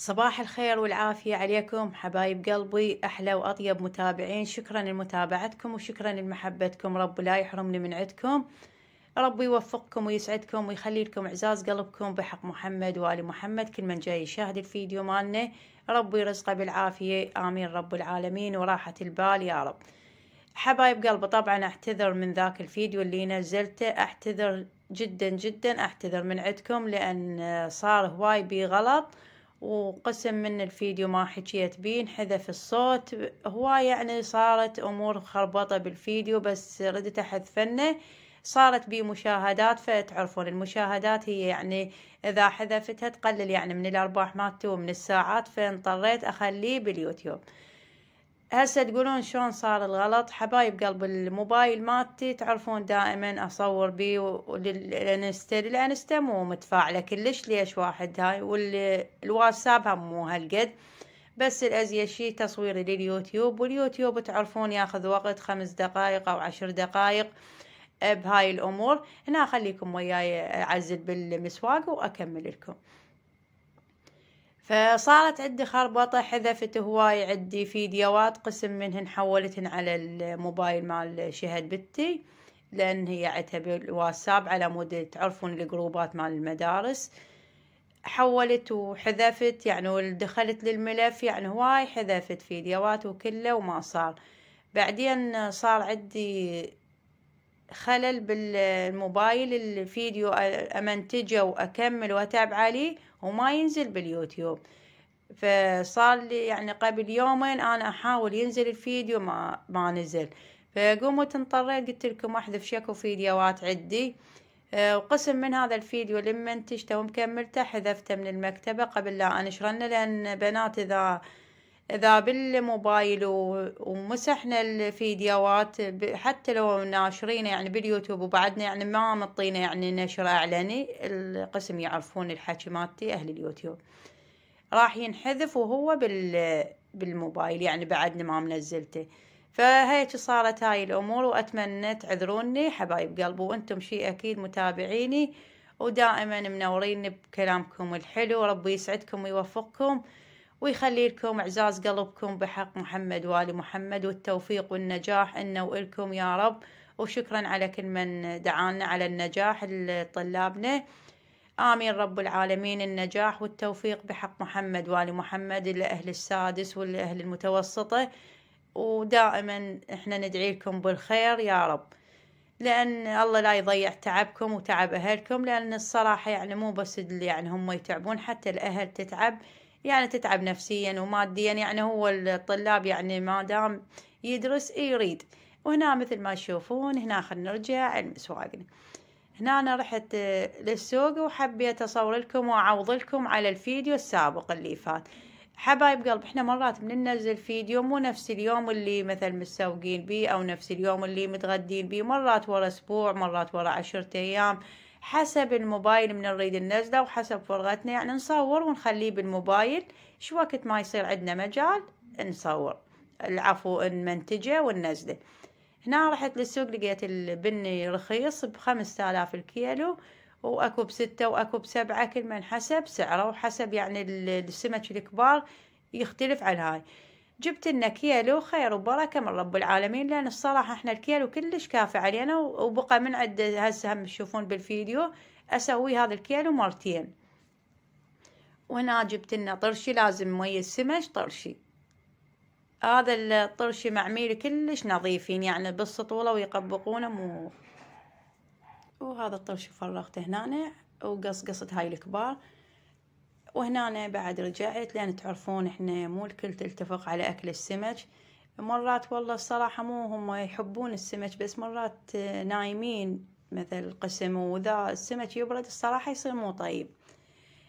صباح الخير والعافية عليكم حبايب قلبي أحلى وأطيب متابعين شكرا لمتابعتكم وشكرا لمحبتكم رب لا يحرمني من عندكم ربي يوفقكم ويسعدكم ويخلي لكم إعزاز قلبكم بحق محمد وآل محمد كل من جاي يشاهد الفيديو مالنا ربي يرزقه بالعافية آمين رب العالمين وراحة البال يا رب حبايب قلبي طبعا أعتذر من ذاك الفيديو اللي نزلته أعتذر جدا جدا أعتذر من عندكم لأن صار هواي بي غلط وقسم من الفيديو ما حكيت بيه انحذف الصوت هو يعني صارت امور خربطه بالفيديو بس ردت احذفنه صارت بيه مشاهدات فتعرفون المشاهدات هي يعني اذا حذفتها تقلل يعني من الارباح مالته ومن الساعات فاضطريت اخليه باليوتيوب هسه تقولون شلون صار الغلط حبايب قلب الموبايل مالتي تعرفون دائما اصور بيه للانستا الانستا مو متفاعله كلش ليش واحد هاي والواتساب هم مو هالقد بس الازيا شي تصويري لليوتيوب واليوتيوب تعرفون ياخذ وقت خمس دقائق او عشر دقائق بهاي الامور هنا اخليكم وياي اعزل بالمسواق واكمل لكم فصارت عندي خربطة حذفت هواي عندي فيديوهات قسم منهن حولتهن على الموبايل مال شهد بنتي لأن هي عتها بالواتساب على مود تعرفون الجروبات مال المدارس حولت وحذفت يعني دخلت للملف يعني هواي حذفت فيديوهات وكله وما صار بعدين صار عندي خلل بالموبايل الفيديو امنتجه واكمل واتعب عليه وما ينزل باليوتيوب فصار لي يعني قبل يومين انا احاول ينزل الفيديو ما ما نزل فقمت انطريت قلت لكم احذف شكو فيديوهات عدي وقسم من هذا الفيديو اللي منتجته ومكملته حذفته من المكتبة قبل لا أنشرنه لأن بنات إذا اذا بالموبايل ومسحنا الفيديوهات حتى لو ناشرينه يعني باليوتيوب وبعدنا يعني ما مطينا يعني نشر اعلاني القسم يعرفون الحكي مالتي اهل اليوتيوب راح ينحذف وهو بال بالموبايل يعني بعدني ما منزلته فهيك صارت هاي الامور واتمنى تعذروني حبايب قلبي وانتم شي اكيد متابعيني ودائما منورين بكلامكم الحلو ربي يسعدكم ويوفقكم ويخلي لكم اعزاز قلبكم بحق محمد والي محمد والتوفيق والنجاح إنا وإلكم يا رب وشكرا على كل من دعانا على النجاح لطلابنا آمين رب العالمين النجاح والتوفيق بحق محمد والي محمد لأهل السادس والأهل المتوسطة ودائما احنا ندعي لكم بالخير يا رب لأن الله لا يضيع تعبكم وتعب أهلكم لأن الصراحة يعني مو بس اللي يعني هم يتعبون حتى الأهل تتعب يعني تتعب نفسيا وماديا يعني هو الطلاب يعني ما دام يدرس يريد وهنا مثل ما تشوفون هنا خلينا نرجع المسواقنا هنا أنا رحت للسوق وحبيت أصور لكم وأعوض لكم على الفيديو السابق اللي فات حبايب قلب احنا مرات بننزل فيديو مو نفس اليوم اللي مثل متسوقين بيه او نفس اليوم اللي متغدين بيه مرات ورا اسبوع مرات ورا عشرة ايام حسب الموبايل من نريد ننزله وحسب فرغتنا يعني نصور ونخليه بالموبايل شو وقت ما يصير عندنا مجال نصور العفو نمنتجه وننزله هنا رحت للسوق لقيت البني رخيص بخمسة آلاف الكيلو واكو بستة واكو بسبعة كل من حسب سعره وحسب يعني السمك الكبار يختلف عن هاي جبت لنا كيلو خير وبركة من رب العالمين لأن الصراحة احنا الكيلو كلش كافي علينا وبقى من عد هسه هم تشوفون بالفيديو أسوي هذا الكيلو مرتين وهنا جبت لنا طرشي لازم مية السمج طرشي هذا الطرشي معميل كلش نظيفين يعني بالسطولة ويقبقونه مو وهذا الطرشي فرغته هنا وقصقصت هاي الكبار وهنا أنا بعد رجعت لأن تعرفون إحنا مو الكل تلتفق على أكل السمك مرات والله الصراحة مو هم يحبون السمك بس مرات آه، نايمين مثل القسم وذا السمك يبرد الصراحة يصير مو طيب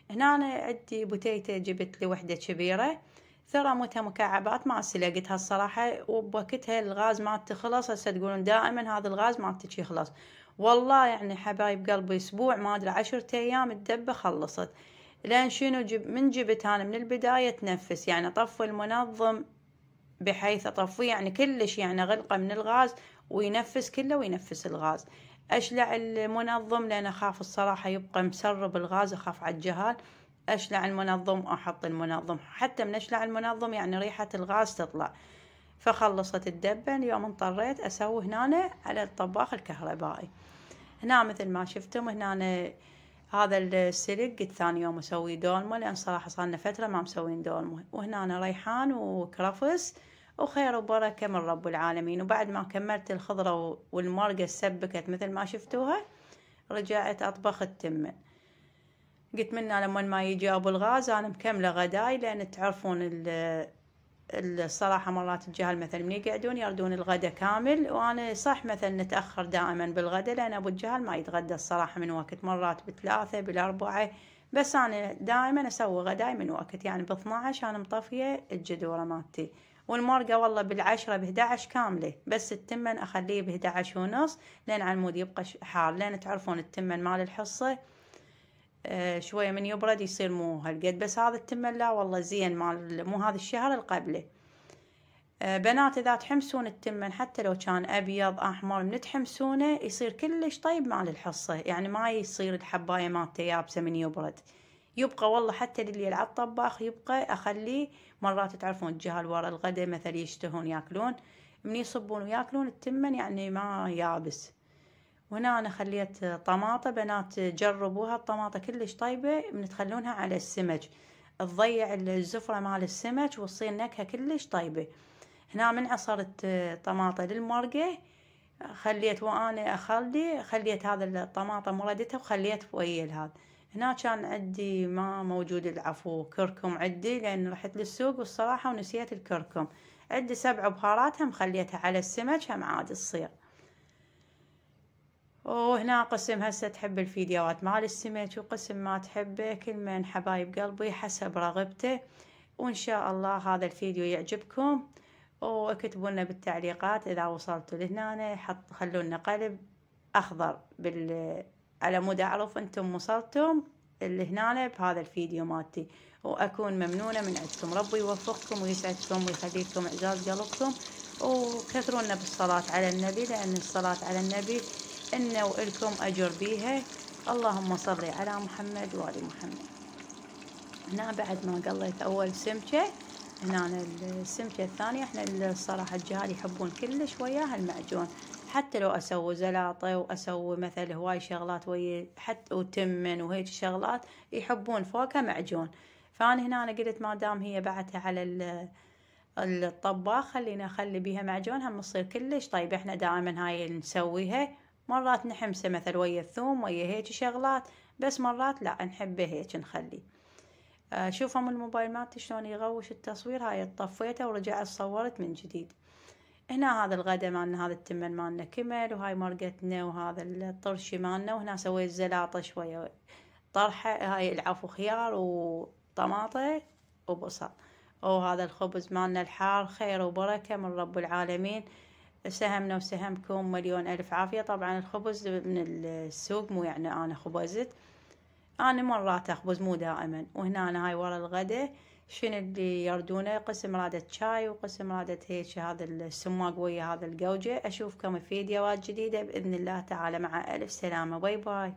هنا أنا عندي بوتيتة جبت لي وحدة كبيرة ثرمتها مكعبات ما سلقتها الصراحة وبوقتها الغاز ما تخلص هسه تقولون دائما هذا الغاز ما يخلص والله يعني حبايب قلبي اسبوع ما ادري عشرة ايام الدبة خلصت لان شنو جب من جبت انا من البداية تنفس يعني اطفي المنظم بحيث اطفيه يعني كلش يعني غلقه من الغاز وينفس كله وينفس الغاز اشلع المنظم لان اخاف الصراحة يبقى مسرب الغاز اخاف على الجهال اشلع المنظم واحط المنظم حتى من اشلع المنظم يعني ريحة الغاز تطلع فخلصت الدبة اليوم انطريت اسوي هنا على الطباخ الكهربائي هنا مثل ما شفتم هنا هذا السلق الثاني ثاني يوم اسوي دولمه لان صراحه صار لنا فتره ما مسوين دولمه وهنا أنا ريحان وكرفس وخير وبركه من رب العالمين وبعد ما كملت الخضره والمرقه سبكت مثل ما شفتوها رجعت اطبخ التمن قلت منا لما ما يجي ابو الغاز انا مكمله غداي لان تعرفون الصراحة مرات الجهل مثلا من يقعدون يردون الغداء كامل وأنا صح مثلا نتأخر دائما بالغداء لأن أبو الجهل ما يتغدى الصراحة من وقت مرات بثلاثة بالأربعة بس أنا دائما أسوي غداي من وقت يعني باثنا عشر أنا مطفية الجدورة مالتي والمرقة والله بالعشرة بهدا كاملة بس التمن أخليه بهدا ونص لأن على المود يبقى حار لأن تعرفون التمن مال الحصة آه، شوية من يبرد يصير مو هالقد بس هذا التمن لا والله زين مال مو هذا الشهر القبله آه، بنات اذا تحمسون التمن حتى لو كان ابيض احمر من تحمسونه يصير كلش طيب مال الحصة يعني ما يصير الحباية مالته يابسة من يبرد يبقى والله حتى للي يلعب طباخ يبقى اخليه مرات تعرفون الجهال ورا الغداء مثل يشتهون ياكلون من يصبون وياكلون التمن يعني ما يابس وهنا انا خليت طماطة بنات جربوها الطماطة كلش طيبة من تخلونها على السمج تضيع الزفرة مال السمج وتصير نكهة كلش طيبة هنا من عصرت آه، طماطة للمرقة خليت وانا اخلي خليت هذا الطماطة مردتها وخليت ويا هذا هنا كان عندي ما موجود العفو كركم عندي لان رحت للسوق والصراحة ونسيت الكركم عندي سبع بهارات هم خليتها على السمك هم عاد تصير وهنا قسم هسه تحب الفيديوهات مال السمك وقسم ما تحبه كل من حبايب قلبي حسب رغبته وان شاء الله هذا الفيديو يعجبكم واكتبوا لنا بالتعليقات اذا وصلتوا لهنا حط خلوا لنا قلب اخضر بال على مود اعرف انتم وصلتم لهنا بهذا الفيديو مالتي واكون ممنونه من عندكم ربي يوفقكم ويسعدكم ويخليكم اعزاز قلبكم وكثروا لنا بالصلاه على النبي لان الصلاه على النبي إن وإلكم أجر بيها اللهم صل على محمد وآل محمد هنا بعد ما قليت أول سمكة هنا السمكة الثانية احنا الصراحة الجهال يحبون كلش وياها المعجون حتى لو اسوي زلاطة واسوي مثل هواي شغلات ويا حتى وتمن وهيك شغلات يحبون فوقها معجون فانا هنا أنا قلت ما دام هي بعتها على الطباخ خلينا اخلي بيها معجون هم تصير كلش طيب احنا دائما هاي نسويها مرات نحمسه مثل ويا الثوم ويا هيك شغلات بس مرات لا نحبه هيك نخلي آه، شوف ام الموبايل مالتي شلون يغوش التصوير هاي طفيته ورجعت صورت من جديد هنا هذا الغدا مالنا هذا التمن مالنا كمل وهاي مرقتنا وهذا الطرشي مالنا وهنا سويت زلاطة شوية طرحة هاي العفو خيار وطماطة وبصل وهذا الخبز مالنا الحار خير وبركة من رب العالمين سهمنا وسهمكم مليون ألف عافية طبعا الخبز من السوق مو يعني أنا خبزت أنا مرات أخبز مو دائما وهنا أنا هاي ورا الغدا شنو اللي يردونه قسم رادة شاي وقسم رادة هيك هذا السماق ويا هذا القوجة أشوفكم في فيديوهات جديدة بإذن الله تعالى مع ألف سلامة باي باي